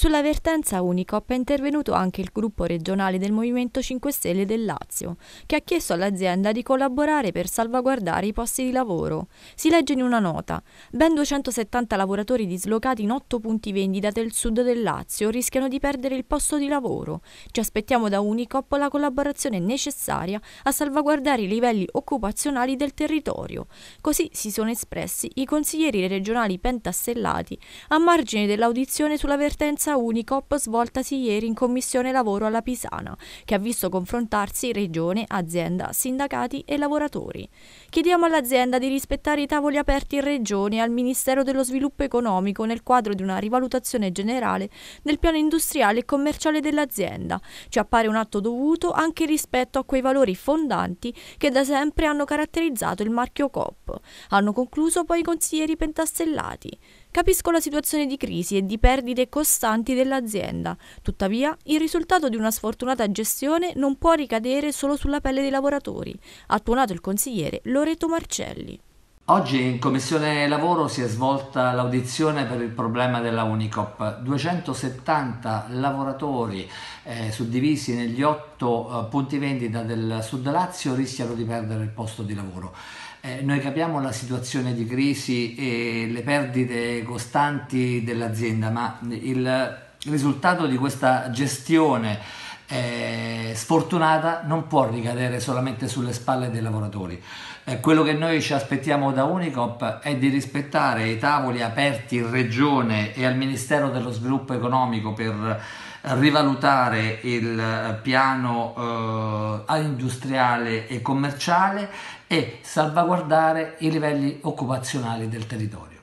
Sulla vertenza Unicop è intervenuto anche il gruppo regionale del Movimento 5 Stelle del Lazio, che ha chiesto all'azienda di collaborare per salvaguardare i posti di lavoro. Si legge in una nota, ben 270 lavoratori dislocati in 8 punti vendita del sud del Lazio rischiano di perdere il posto di lavoro. Ci aspettiamo da Unicop la collaborazione necessaria a salvaguardare i livelli occupazionali del territorio. Così si sono espressi i consiglieri regionali pentastellati a margine dell'audizione sulla vertenza udienza Unicop svoltasi ieri in Commissione Lavoro alla Pisana, che ha visto confrontarsi regione, azienda, sindacati e lavoratori. Chiediamo all'azienda di rispettare i tavoli aperti in regione e al Ministero dello Sviluppo Economico nel quadro di una rivalutazione generale del piano industriale e commerciale dell'azienda. Ci appare un atto dovuto anche rispetto a quei valori fondanti che da sempre hanno caratterizzato il marchio COP. Hanno concluso poi i consiglieri pentastellati. Capisco la situazione di crisi e di perdite costanti importanti dell'azienda. Tuttavia, il risultato di una sfortunata gestione non può ricadere solo sulla pelle dei lavoratori, ha tuonato il consigliere Loreto Marcelli. Oggi in Commissione Lavoro si è svolta l'audizione per il problema della Unicop. 270 lavoratori eh, suddivisi negli otto eh, punti vendita del Sud Lazio rischiano di perdere il posto di lavoro. Eh, noi capiamo la situazione di crisi e le perdite costanti dell'azienda, ma il risultato di questa gestione eh, sfortunata non può ricadere solamente sulle spalle dei lavoratori. Eh, quello che noi ci aspettiamo da Unicop è di rispettare i tavoli aperti in Regione e al Ministero dello Sviluppo Economico per rivalutare il piano eh, industriale e commerciale e salvaguardare i livelli occupazionali del territorio.